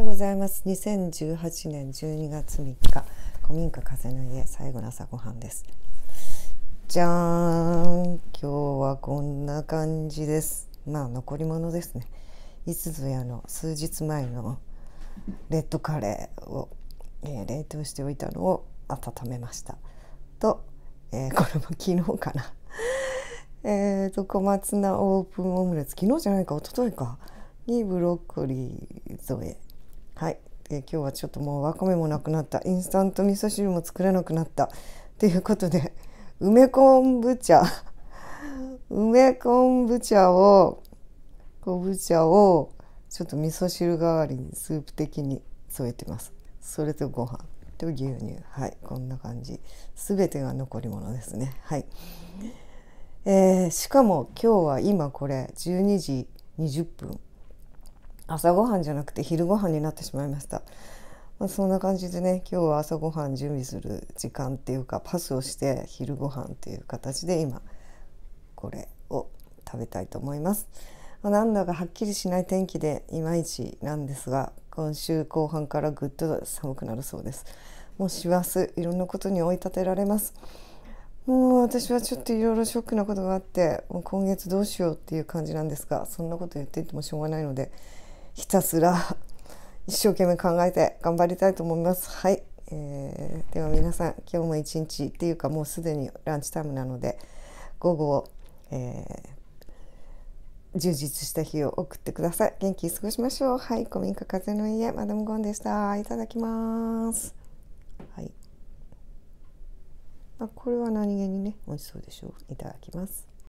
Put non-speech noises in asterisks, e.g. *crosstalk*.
うございます2018年12月3日古民家風の家最後の朝ごはんですじゃーん今日はこんな感じですまあ残り物ですねいつぞやの数日前のレッドカレーを、えー、冷凍しておいたのを温めましたと、えー、これも昨日かなえっと小松菜オープンオムレツ昨日じゃないか一昨日かにブロッコリー添えはい、えー、今日はちょっともうわかめもなくなったインスタント味噌汁も作れなくなったということで *laughs* 梅昆布茶 *laughs* 梅昆布茶を昆布茶をちょっと味噌汁代わりにスープ的に添えてますそれとご飯と牛乳はいこんな感じすべてが残り物ですねはい、えー、しかも今日は今これ12時20分朝ごはんじゃなくて昼ごはんになってしまいました。まあ、そんな感じでね今日は朝ごはん準備する時間っていうかパスをして昼ごはんっていう形で今これを食べたいと思います。なんだかはっきりしない天気でいまいちなんですが今週後半からぐっと寒くなるそうですもう師走いろんなことに追い立てられますもう私はちょっといろいろショックなことがあってもう今月どうしようっていう感じなんですがそんなこと言っていてもしょうがないのでひたすら *laughs* 一生懸命考えて頑張りたいと思います。はい、えー、では皆さん今日も一日っていうかもうすでにランチタイムなので午後、えー、充実した日を送ってください元気過ごしましょうはい古民家風の家マダムゴンでしたいただきますはいあこれは何気にね美味しそうでしょういただきます